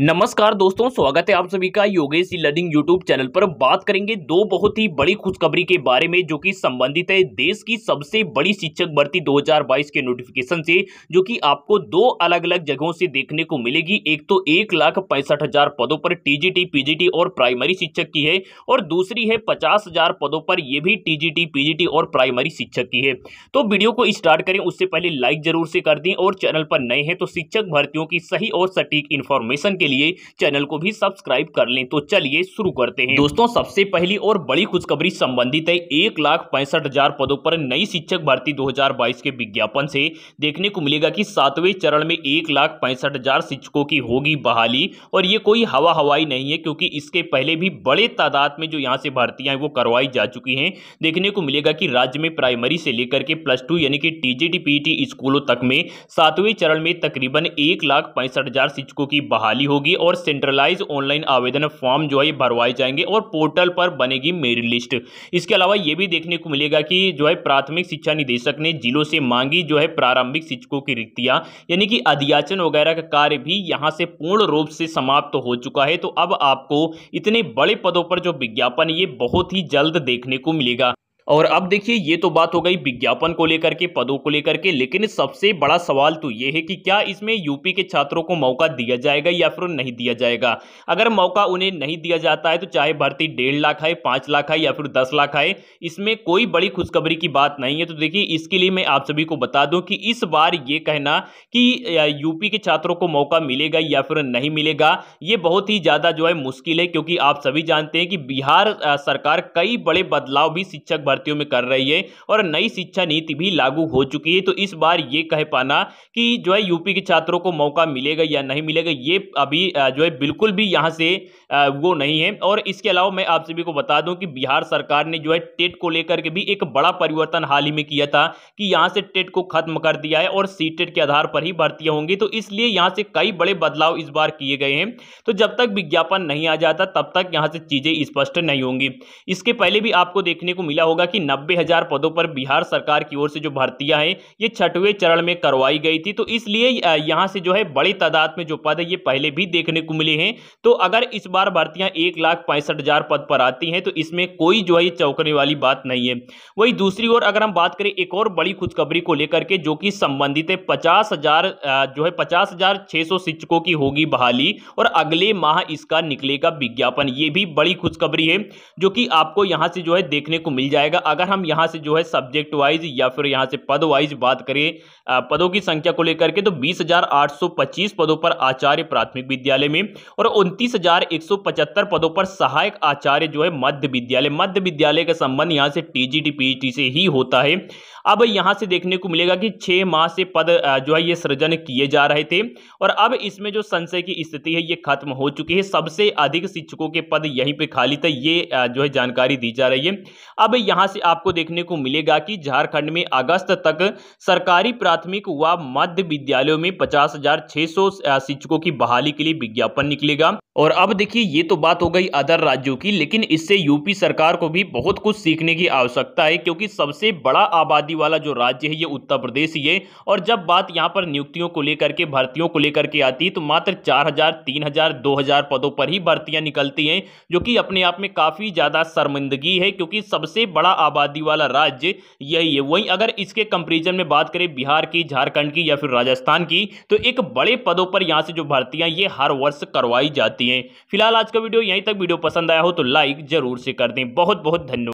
नमस्कार दोस्तों स्वागत है आप सभी का योगेश लर्निंग यूट्यूब चैनल पर बात करेंगे दो बहुत ही बड़ी खुशखबरी के बारे में जो कि संबंधित है देश की सबसे बड़ी शिक्षक भर्ती 2022 के नोटिफिकेशन से जो कि आपको दो अलग अलग जगहों से देखने को मिलेगी एक तो एक लाख पैंसठ हजार पदों पर टीजीटी पीजीटी और प्राइमरी शिक्षक की है और दूसरी है पचास हजार पदों पर यह भी टीजीटी पीजीटी और प्राइमरी शिक्षक की है तो वीडियो को स्टार्ट करें उससे पहले लाइक जरूर से कर दें और चैनल पर नए हैं तो शिक्षक भर्तियों की सही और सटीक इन्फॉर्मेशन के लिए चैनल को भी सब्सक्राइब कर लें तो चलिए शुरू करते हैं दोस्तों सबसे पहली और बड़ी खुशखबरी संबंधित है एक लाख पैंसठ हजार पदों पर नई शिक्षक भर्ती 2022 के विज्ञापन से देखने को मिलेगा कि सातवें चरण में एक लाख पैंसठ हजार शिक्षकों की होगी बहाली और ये कोई हवा हवाई नहीं है क्योंकि इसके पहले भी बड़े तादाद में जो यहाँ से भर्तियाँ हैं वो करवाई जा चुकी हैं देखने को मिलेगा कि राज्य में प्राइमरी से लेकर के प्लस टू यानी कि टी जी स्कूलों तक में सातवें चरण में तकरीबन एक शिक्षकों की बहाली होगी और सेंट्रलाइज ऑनलाइन आवेदन फॉर्म जो है भरवाए जाएंगे और पोर्टल पर बनेगी मेरिट लिस्ट इसके अलावा यह भी देखने को मिलेगा कि जो है प्राथमिक शिक्षा निदेशक ने जिलों से मांगी जो है प्रारंभिक शिक्षकों की रिक्तियां यानी कि अध्याचन वगैरह का कार्य भी यहां से पूर्ण रूप से समाप्त तो हो चुका है तो अब आपको इतने बड़े पदों पर जो विज्ञापन ये बहुत ही जल्द देखने को मिलेगा और अब देखिए ये तो बात हो गई विज्ञापन को लेकर के पदों को लेकर के लेकिन सबसे बड़ा सवाल तो ये है कि क्या इसमें यूपी के छात्रों को मौका दिया जाएगा या फिर नहीं दिया जाएगा अगर मौका उन्हें नहीं दिया जाता है तो चाहे भर्ती डेढ़ लाख है पाँच लाख है या फिर दस लाख है इसमें कोई बड़ी खुशखबरी की बात नहीं है तो देखिए इसके लिए मैं आप सभी को बता दूँ कि इस बार ये कहना कि यूपी के छात्रों को मौका मिलेगा या फिर नहीं मिलेगा ये बहुत ही ज़्यादा जो है मुश्किल है क्योंकि आप सभी जानते हैं कि बिहार सरकार कई बड़े बदलाव भी शिक्षक भर्ती भर्तियों में कर रही है और नई शिक्षा नीति भी लागू हो चुकी है तो इस बार ये कह पाना कि जो है यूपी के छात्रों को मौका मिलेगा या नहीं मिलेगा ये अभी जो है बिल्कुल भी यहाँ से वो नहीं है और इसके अलावा मैं आप सभी को बता दूँ कि बिहार सरकार ने जो है टेट को लेकर के भी एक बड़ा परिवर्तन हाल ही में किया था कि यहाँ से टेट को खत्म कर दिया है और सी टेट के आधार पर ही भर्तियाँ होंगी तो इसलिए यहाँ से कई बड़े बदलाव इस बार किए गए हैं तो जब तक विज्ञापन नहीं आ जाता तब तक यहाँ से चीजें स्पष्ट नहीं होंगी इसके पहले भी आपको देखने को मिला होगा कि नब्बे हजार पदों पर बिहार सरकार की ओर से जो भर्तियां हैं ये छठवें चरण में करवाई गई थी तो इसलिए यहां से जो है बड़ी तादाद में जो पद है ये पहले भी देखने को मिले हैं तो अगर इस बार भर्तियां एक लाख पैंसठ हजार पद पर आती हैं तो इसमें कोई जो है ये चौंकने वाली बात नहीं है वही दूसरी ओर अगर हम बात करें एक और बड़ी खुशखबरी को लेकर के जो कि संबंधित है पचास जो है पचास शिक्षकों की होगी बहाली और अगले माह इसका निकलेगा विज्ञापन ये भी बड़ी खुशखबरी है जो कि आपको यहाँ से जो है देखने को मिल जाएगा आएगा अगर हम यहाँ से जो है सब्जेक्ट वाइज या फिर यहाँ से पद वाइज बात करें पदों की संख्या को लेकर के तो 20,825 पदों पर आचार्य प्राथमिक विद्यालय में और 29,175 पदों पर सहायक आचार्य जो है मध्य विद्यालय मध्य विद्यालय का संबंध यहाँ से टीजीटी पीजीटी से ही होता है अब यहाँ से देखने को मिलेगा कि छः माह से पद जो है ये सृजन किए जा रहे थे और अब इसमें जो संशय की स्थिति है ये खत्म हो चुकी है सबसे अधिक शिक्षकों के पद यहीं पे खाली थे ये जो है जानकारी दी जा रही है अब यहाँ यहां से आपको देखने को मिलेगा कि झारखंड में अगस्त तक सरकारी प्राथमिक व मध्य विद्यालयों में पचास शिक्षकों की बहाली के लिए विज्ञापन निकलेगा और अब देखिए ये तो बात हो गई अदर राज्यों की लेकिन इससे यूपी सरकार को भी बहुत कुछ सीखने की आवश्यकता है क्योंकि सबसे बड़ा आबादी वाला जो राज्य है ये उत्तर प्रदेश ही है और जब बात यहाँ पर नियुक्तियों को लेकर के भर्तियों को लेकर के आती है तो मात्र चार हजार तीन हजार दो हजार पदों पर ही भर्तियां निकलती हैं जो कि अपने आप में काफ़ी ज़्यादा शर्मिंदगी है क्योंकि सबसे बड़ा आबादी वाला राज्य यही है वहीं अगर इसके कंपेरिजन में बात करें बिहार की झारखंड की या फिर राजस्थान की तो एक बड़े पदों पर यहाँ से जो भर्तियाँ ये हर वर्ष करवाई जाती चाहिए फिलहाल आज का वीडियो यहीं तक वीडियो पसंद आया हो तो लाइक जरूर से कर दें बहुत बहुत धन्यवाद